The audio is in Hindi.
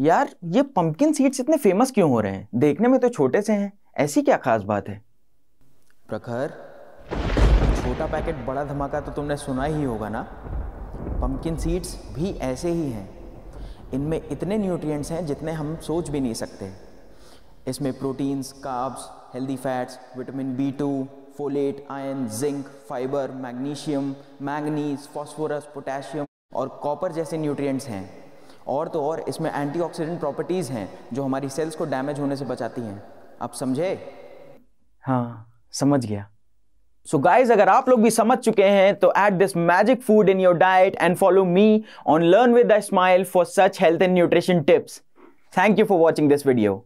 यार ये पम्पकिन सीड्स इतने फेमस क्यों हो रहे हैं देखने में तो छोटे से हैं ऐसी क्या खास बात है प्रखर छोटा पैकेट बड़ा धमाका तो तुमने सुना ही होगा ना पंपकिन सीड्स भी ऐसे ही हैं इनमें इतने न्यूट्रिएंट्स हैं जितने हम सोच भी नहीं सकते इसमें proteins carbs healthy fats vitamin B two folate iron zinc fibre magnesium manganese phosphorus potassium और कॉपर जैसे न्यूट्रिएंट्स हैं और तो और इसमें एंटीऑक्सीडेंट प्रॉपर्टीज़ हैं जो हमारी सेल्स को डैमेज होने से बचाती हैं आप समझे हाँ समझ गया सो so गाइज अगर आप लोग भी समझ चुके हैं तो add this magic food in your diet and follow me on learn with the smile for such health and nutrition tips thank you for watching this video